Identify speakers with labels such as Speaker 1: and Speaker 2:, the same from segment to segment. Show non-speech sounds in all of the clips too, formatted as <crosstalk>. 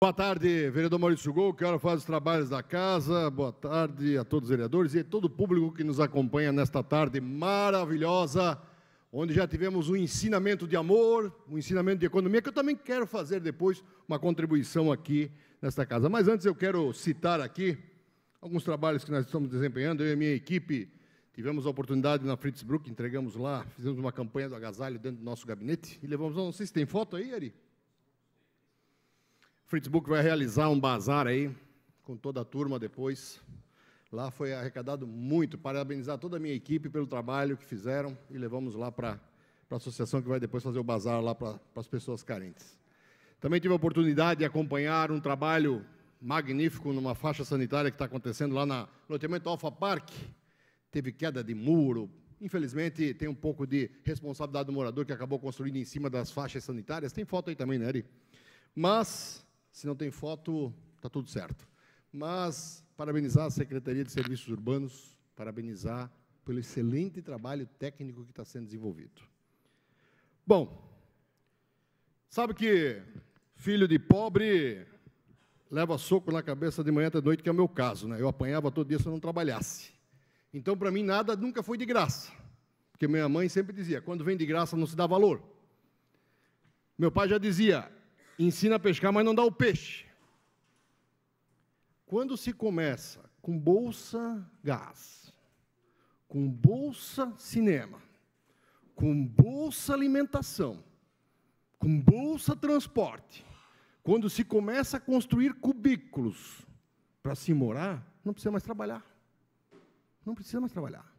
Speaker 1: Boa tarde, vereador Maurício Gol, que hora faz os trabalhos da casa. Boa tarde a todos os vereadores e a todo o público que nos acompanha nesta tarde maravilhosa, onde já tivemos um ensinamento de amor, um ensinamento de economia, que eu também quero fazer depois uma contribuição aqui nesta casa. Mas antes eu quero citar aqui alguns trabalhos que nós estamos desempenhando, eu e a minha equipe Tivemos a oportunidade na Fritzbrook, entregamos lá, fizemos uma campanha do agasalho dentro do nosso gabinete e levamos. Não sei se tem foto aí, Ari. Fritz vai realizar um bazar aí, com toda a turma depois. Lá foi arrecadado muito. Parabenizar toda a minha equipe pelo trabalho que fizeram e levamos lá para a associação que vai depois fazer o bazar lá para as pessoas carentes. Também tive a oportunidade de acompanhar um trabalho magnífico numa faixa sanitária que está acontecendo lá na loteamento Alfa Park. Teve queda de muro. Infelizmente, tem um pouco de responsabilidade do morador que acabou construindo em cima das faixas sanitárias. Tem foto aí também, né, Eri? Mas se não tem foto, está tudo certo. Mas parabenizar a Secretaria de Serviços Urbanos, parabenizar pelo excelente trabalho técnico que está sendo desenvolvido. Bom, sabe que filho de pobre leva soco na cabeça de manhã até noite, que é o meu caso, né? Eu apanhava todo dia se eu não trabalhasse. Então, para mim, nada nunca foi de graça. Porque minha mãe sempre dizia: quando vem de graça não se dá valor. Meu pai já dizia: ensina a pescar, mas não dá o peixe. Quando se começa com bolsa gás, com bolsa cinema, com bolsa alimentação, com bolsa transporte, quando se começa a construir cubículos para se morar, não precisa mais trabalhar. Não precisa mais trabalhar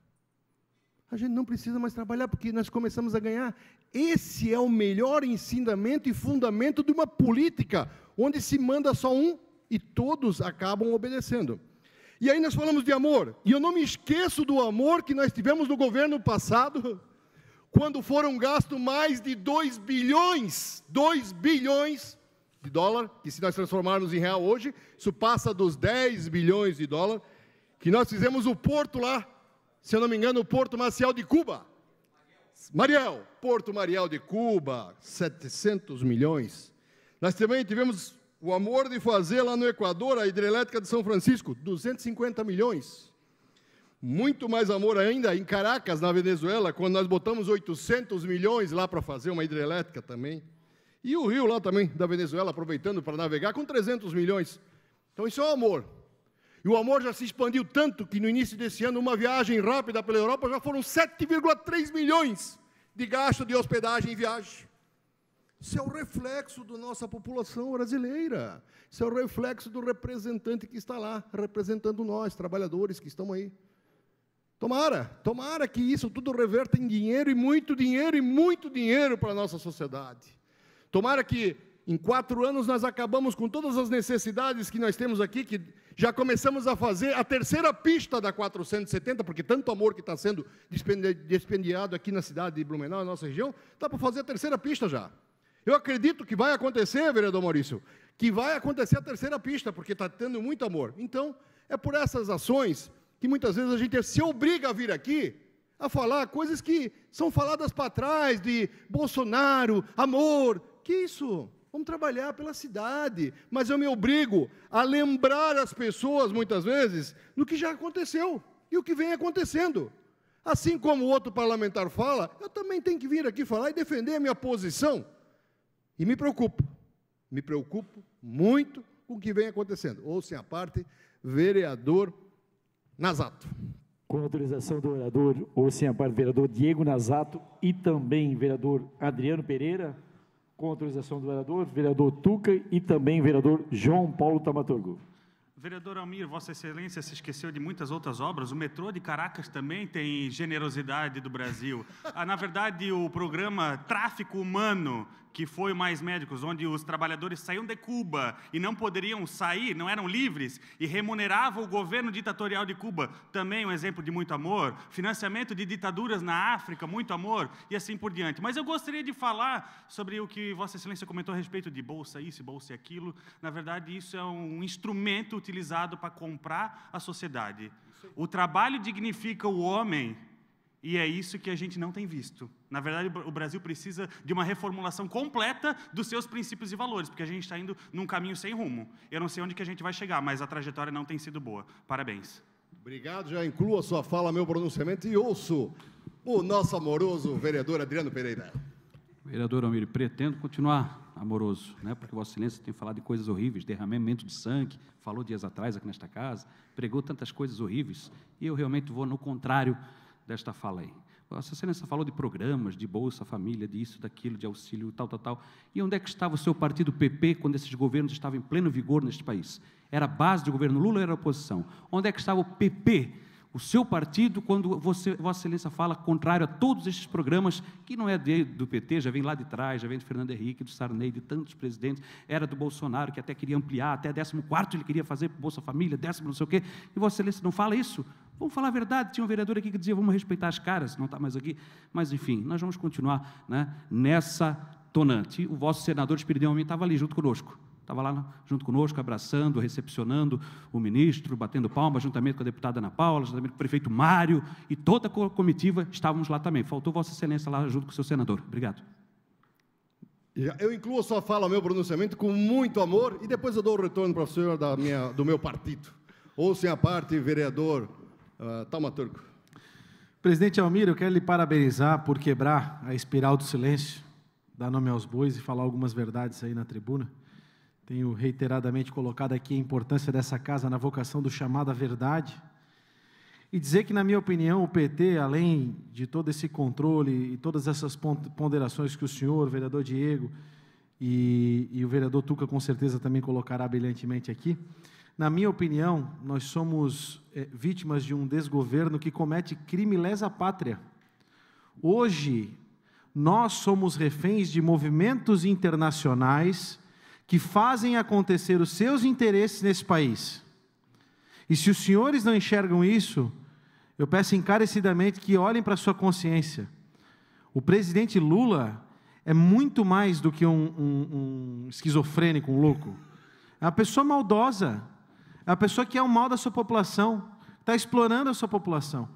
Speaker 1: a gente não precisa mais trabalhar, porque nós começamos a ganhar. Esse é o melhor ensinamento e fundamento de uma política, onde se manda só um e todos acabam obedecendo. E aí nós falamos de amor, e eu não me esqueço do amor que nós tivemos no governo passado, <laughs> quando foram gastos mais de 2 bilhões, 2 bilhões de dólar, que se nós transformarmos em real hoje, isso passa dos 10 bilhões de dólar, que nós fizemos o porto lá, se eu não me engano, o Porto Marcial de Cuba. Mariel, Porto Mariel de Cuba, 700 milhões. Nós também tivemos o amor de fazer lá no Equador a hidrelétrica de São Francisco, 250 milhões. Muito mais amor ainda em Caracas, na Venezuela, quando nós botamos 800 milhões lá para fazer uma hidrelétrica também. E o rio lá também, da Venezuela, aproveitando para navegar, com 300 milhões. Então, isso é um amor. E o amor já se expandiu tanto que no início desse ano, uma viagem rápida pela Europa já foram 7,3 milhões de gasto de hospedagem e viagem. Isso é o reflexo da nossa população brasileira. Isso é o reflexo do representante que está lá, representando nós, trabalhadores que estamos aí. Tomara, tomara que isso tudo reverta em dinheiro e muito dinheiro e muito dinheiro para a nossa sociedade. Tomara que em quatro anos nós acabamos com todas as necessidades que nós temos aqui, que já começamos a fazer a terceira pista da 470, porque tanto amor que está sendo despendiado aqui na cidade de Blumenau, na nossa região, está para fazer a terceira pista já. Eu acredito que vai acontecer, vereador Maurício, que vai acontecer a terceira pista, porque está tendo muito amor. Então, é por essas ações que muitas vezes a gente se obriga a vir aqui a falar coisas que são faladas para trás de Bolsonaro, amor, que isso Vamos trabalhar pela cidade, mas eu me obrigo a lembrar as pessoas, muitas vezes, do que já aconteceu e o que vem acontecendo. Assim como o outro parlamentar fala, eu também tenho que vir aqui falar e defender a minha posição. E me preocupo, me preocupo muito com o que vem acontecendo. Ouçam a parte, vereador Nazato.
Speaker 2: Com autorização do vereador, ouçam a parte, vereador Diego Nazato e também vereador Adriano Pereira com autorização do vereador, vereador Tuca e também vereador João Paulo Tamaturgo.
Speaker 3: Vereador Almir, Vossa Excelência se esqueceu de muitas outras obras. O metrô de Caracas também tem generosidade do Brasil. Ah, na verdade, o programa Tráfico Humano, que foi Mais Médicos, onde os trabalhadores saíam de Cuba e não poderiam sair, não eram livres, e remuneravam o governo ditatorial de Cuba, também um exemplo de muito amor. Financiamento de ditaduras na África, muito amor, e assim por diante. Mas eu gostaria de falar sobre o que Vossa Excelência comentou a respeito de bolsa isso, bolsa aquilo. Na verdade, isso é um instrumento utilizado para comprar a sociedade. O trabalho dignifica o homem e é isso que a gente não tem visto. Na verdade, o Brasil precisa de uma reformulação completa dos seus princípios e valores, porque a gente está indo num caminho sem rumo. Eu não sei onde que a gente vai chegar, mas a trajetória não tem sido boa. Parabéns.
Speaker 1: Obrigado, já incluo a sua fala, meu pronunciamento e ouço o nosso amoroso vereador Adriano Pereira.
Speaker 3: Vereador Almir, pretendo continuar amoroso, né? porque Vossa Excelência tem falado de coisas horríveis, derramamento de sangue, falou dias atrás aqui nesta casa, pregou tantas coisas horríveis, e eu realmente vou no contrário desta fala aí. Vossa Excelência falou de programas, de Bolsa Família, disso, daquilo, de auxílio, tal, tal, tal. E onde é que estava o seu partido PP quando esses governos estavam em pleno vigor neste país? Era base do governo Lula ou era oposição? Onde é que estava o PP o seu partido, quando você, Vossa Excelência fala contrário a todos estes programas, que não é de, do PT, já vem lá de trás, já vem do Fernando Henrique, do Sarney, de tantos presidentes, era do Bolsonaro, que até queria ampliar, até 14 ele queria fazer Bolsa Família, décimo não sei o quê, e Vossa Excelência não fala isso? Vamos falar a verdade, tinha um vereador aqui que dizia, vamos respeitar as caras, não está mais aqui, mas enfim, nós vamos continuar né, nessa tonante. O vosso senador Espiridão Homem estava ali junto conosco, Estava lá junto conosco, abraçando, recepcionando o ministro, batendo palmas, juntamente com a deputada Ana Paula, juntamente com o prefeito Mário e toda a comitiva estávamos lá também. Faltou Vossa Excelência lá junto com o seu senador. Obrigado.
Speaker 1: Eu incluo a sua fala ao meu pronunciamento com muito amor e depois eu dou o retorno para o senhor da minha, do meu partido. Ouçam a parte, vereador uh,
Speaker 2: Presidente Almir, eu quero lhe parabenizar por quebrar a espiral do silêncio, dar nome aos bois e falar algumas verdades aí na tribuna. Tenho reiteradamente colocado aqui a importância dessa casa na vocação do chamado à verdade. E dizer que, na minha opinião, o PT, além de todo esse controle e todas essas ponderações que o senhor, o vereador Diego e, e o vereador Tuca, com certeza, também colocará brilhantemente aqui, na minha opinião, nós somos é, vítimas de um desgoverno que comete crime lesa pátria. Hoje, nós somos reféns de movimentos internacionais que fazem acontecer os seus interesses nesse país. E se os senhores não enxergam isso, eu peço encarecidamente que olhem para a sua consciência. O presidente Lula é muito mais do que um, um, um esquizofrênico, um louco. É uma pessoa maldosa. É uma pessoa que é o mal da sua população. Está explorando a sua população.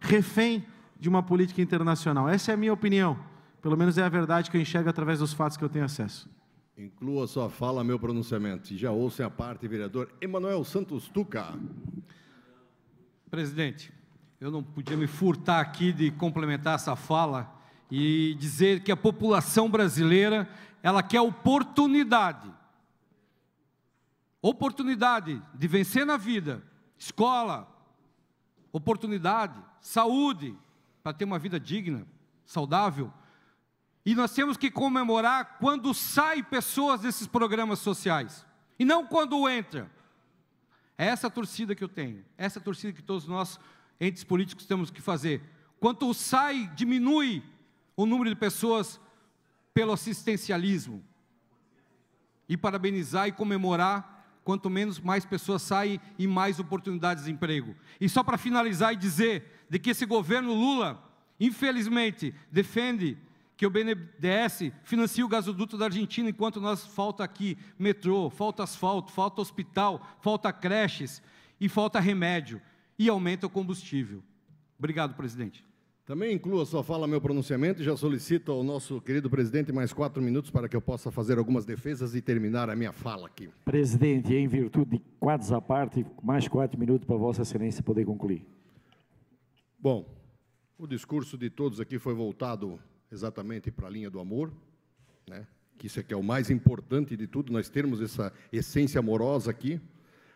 Speaker 2: Refém de uma política internacional. Essa é a minha opinião. Pelo menos é a verdade que eu enxergo através dos fatos que eu tenho acesso.
Speaker 1: Inclua sua fala meu pronunciamento. Já ouça a parte, vereador Emanuel Santos Tuca.
Speaker 4: Presidente, eu não podia me furtar aqui de complementar essa fala e dizer que a população brasileira, ela quer oportunidade. Oportunidade de vencer na vida, escola, oportunidade, saúde, para ter uma vida digna, saudável. E nós temos que comemorar quando saem pessoas desses programas sociais e não quando entra. É essa torcida que eu tenho, é essa torcida que todos nós, entes políticos, temos que fazer. Quanto sai, diminui o número de pessoas pelo assistencialismo. E parabenizar e comemorar, quanto menos mais pessoas saem e mais oportunidades de emprego. E só para finalizar e dizer de que esse governo Lula, infelizmente, defende que o BNDES financia o gasoduto da Argentina enquanto nós falta aqui metrô, falta asfalto, falta hospital, falta creches e falta remédio e aumenta o combustível. Obrigado, presidente.
Speaker 1: Também inclua sua fala meu pronunciamento e já solicito ao nosso querido presidente mais quatro minutos para que eu possa fazer algumas defesas e terminar a minha fala aqui.
Speaker 2: Presidente, em virtude de quadros à parte, mais quatro minutos para Vossa Excelência poder concluir. Bom,
Speaker 1: o discurso de todos aqui foi voltado exatamente para a linha do amor, né? que isso é que é o mais importante de tudo, nós termos essa essência amorosa aqui,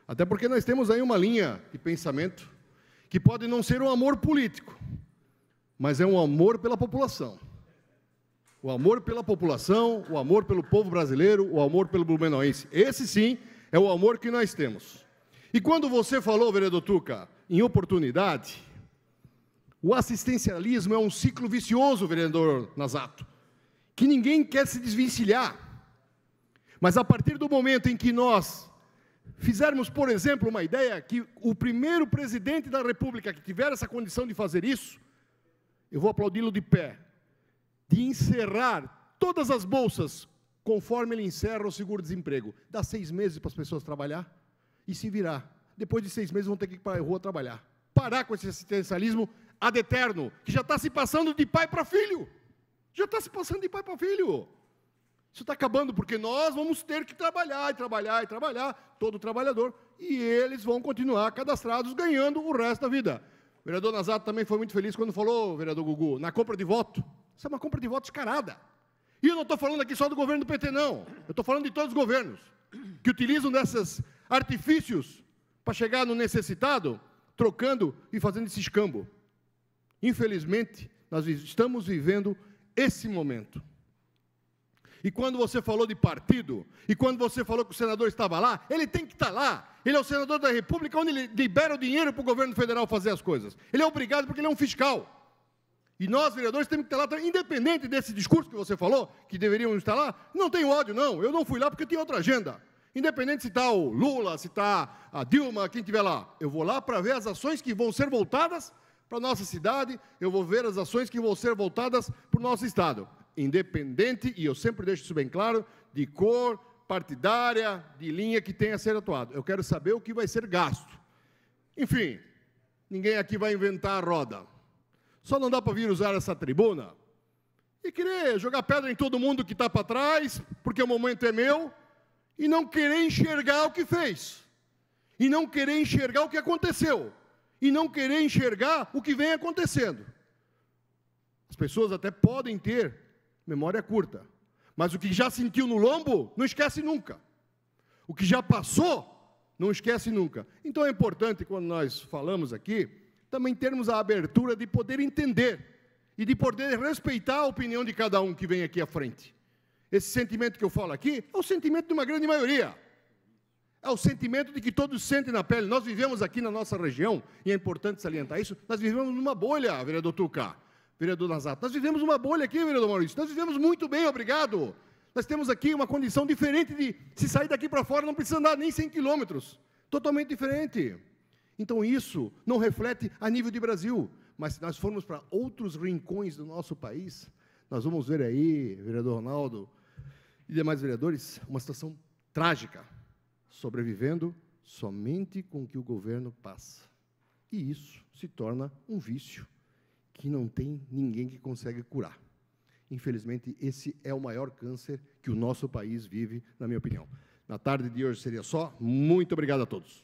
Speaker 1: até porque nós temos aí uma linha de pensamento que pode não ser um amor político, mas é um amor pela população. O amor pela população, o amor pelo povo brasileiro, o amor pelo blumenauense. Esse sim é o amor que nós temos. E quando você falou, vereador Tuca, em oportunidade, o assistencialismo é um ciclo vicioso, vereador Nazato, que ninguém quer se desvencilhar. Mas a partir do momento em que nós fizermos, por exemplo, uma ideia que o primeiro presidente da República que tiver essa condição de fazer isso, eu vou aplaudi-lo de pé, de encerrar todas as bolsas conforme ele encerra o seguro-desemprego. Dá seis meses para as pessoas trabalhar e se virar. Depois de seis meses vão ter que ir para a rua trabalhar. Parar com esse assistencialismo ad eterno, que já está se passando de pai para filho. Já está se passando de pai para filho. Isso está acabando, porque nós vamos ter que trabalhar e trabalhar e trabalhar, todo trabalhador, e eles vão continuar cadastrados, ganhando o resto da vida. O vereador Nazato também foi muito feliz quando falou, vereador Gugu, na compra de voto. Isso é uma compra de voto escarada. E eu não estou falando aqui só do governo do PT, não. Eu estou falando de todos os governos que utilizam desses artifícios para chegar no necessitado, trocando e fazendo esse escambo. Infelizmente, nós estamos vivendo esse momento. E quando você falou de partido, e quando você falou que o senador estava lá, ele tem que estar lá. Ele é o senador da República, onde ele libera o dinheiro para o governo federal fazer as coisas. Ele é obrigado porque ele é um fiscal. E nós, vereadores, temos que estar lá, independente desse discurso que você falou, que deveriam estar lá. Não tenho ódio, não. Eu não fui lá porque tinha outra agenda. Independente se está o Lula, se está a Dilma, quem estiver lá. Eu vou lá para ver as ações que vão ser voltadas para a nossa cidade, eu vou ver as ações que vão ser voltadas para o nosso Estado. Independente, e eu sempre deixo isso bem claro, de cor, partidária, de linha que tenha a ser atuado. Eu quero saber o que vai ser gasto. Enfim, ninguém aqui vai inventar a roda. Só não dá para vir usar essa tribuna e querer jogar pedra em todo mundo que está para trás, porque o momento é meu, e não querer enxergar o que fez, e não querer enxergar o que aconteceu e não querer enxergar o que vem acontecendo. As pessoas até podem ter memória curta, mas o que já sentiu no lombo, não esquece nunca. O que já passou, não esquece nunca. Então é importante, quando nós falamos aqui, também termos a abertura de poder entender e de poder respeitar a opinião de cada um que vem aqui à frente. Esse sentimento que eu falo aqui é o sentimento de uma grande maioria. É o sentimento de que todos sentem na pele. Nós vivemos aqui na nossa região, e é importante salientar isso, nós vivemos numa bolha, vereador Tuca, vereador Nazato. Nós vivemos uma bolha aqui, vereador Maurício. Nós vivemos muito bem, obrigado. Nós temos aqui uma condição diferente de se sair daqui para fora não precisa andar nem 100 quilômetros. Totalmente diferente. Então isso não reflete a nível de Brasil. Mas se nós formos para outros rincões do nosso país, nós vamos ver aí, vereador Ronaldo e demais vereadores, uma situação trágica sobrevivendo somente com o que o governo passa. E isso se torna um vício que não tem ninguém que consegue curar. Infelizmente, esse é o maior câncer que o nosso país vive, na minha opinião. Na tarde de hoje seria só. Muito obrigado a todos.